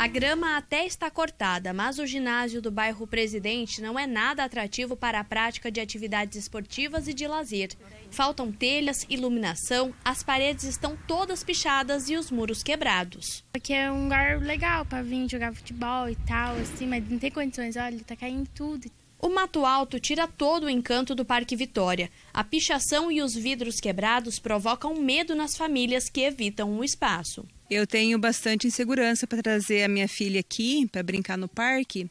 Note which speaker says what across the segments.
Speaker 1: A grama até está cortada, mas o ginásio do bairro Presidente não é nada atrativo para a prática de atividades esportivas e de lazer. Faltam telhas, iluminação, as paredes estão todas pichadas e os muros quebrados. Aqui é um lugar legal para vir jogar futebol e tal, assim, mas não tem condições, olha, está caindo tudo. O mato alto tira todo o encanto do Parque Vitória. A pichação e os vidros quebrados provocam medo nas famílias que evitam o espaço eu tenho bastante insegurança para
Speaker 2: trazer a minha filha aqui para brincar no parque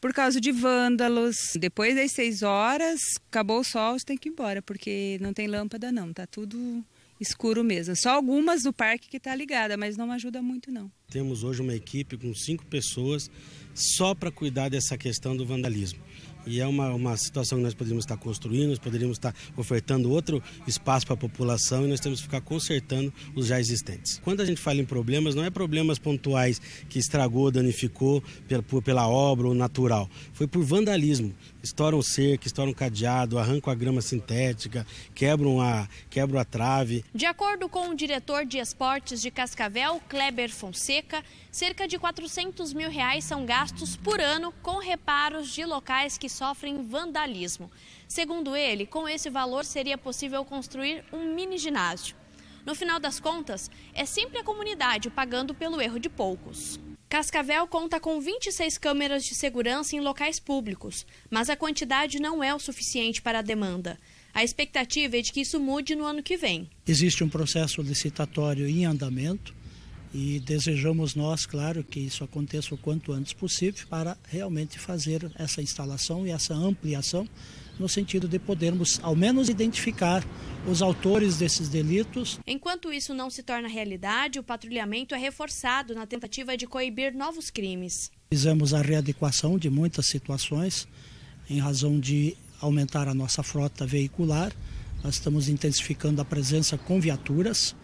Speaker 2: por causa de vândalos. Depois das seis horas, acabou o sol, você tem que ir embora, porque não tem lâmpada não, tá tudo escuro mesmo. Só algumas do parque que tá ligada, mas não ajuda muito não
Speaker 3: temos hoje uma equipe com cinco pessoas só para cuidar dessa questão do vandalismo. E é uma, uma situação que nós poderíamos estar construindo, nós poderíamos estar ofertando outro espaço para a população e nós temos que ficar consertando os já existentes. Quando a gente fala em problemas, não é problemas pontuais que estragou, danificou pela, pela obra ou natural. Foi por vandalismo. Estouram cerca, estouram cadeado, arrancam a grama sintética, quebram a, quebram a trave.
Speaker 1: De acordo com o diretor de esportes de Cascavel, Kleber Fonseca, seca, cerca de 400 mil reais são gastos por ano com reparos de locais que sofrem vandalismo. Segundo ele, com esse valor seria possível construir um mini ginásio. No final das contas, é sempre a comunidade pagando pelo erro de poucos. Cascavel conta com 26 câmeras de segurança em locais públicos, mas a quantidade não é o suficiente para a demanda. A expectativa é de que isso mude no ano que vem.
Speaker 4: Existe um processo licitatório em andamento e desejamos nós, claro, que isso aconteça o quanto antes possível para realmente fazer essa instalação e essa ampliação no sentido de podermos ao menos identificar os autores desses delitos.
Speaker 1: Enquanto isso não se torna realidade, o patrulhamento é reforçado na tentativa de coibir novos crimes.
Speaker 4: Fizemos a readequação de muitas situações em razão de aumentar a nossa frota veicular. Nós estamos intensificando a presença com viaturas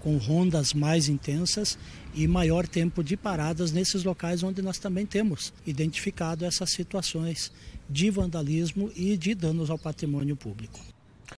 Speaker 4: com rondas mais intensas e maior tempo de paradas nesses locais onde nós também temos identificado essas situações de vandalismo e de danos ao patrimônio público.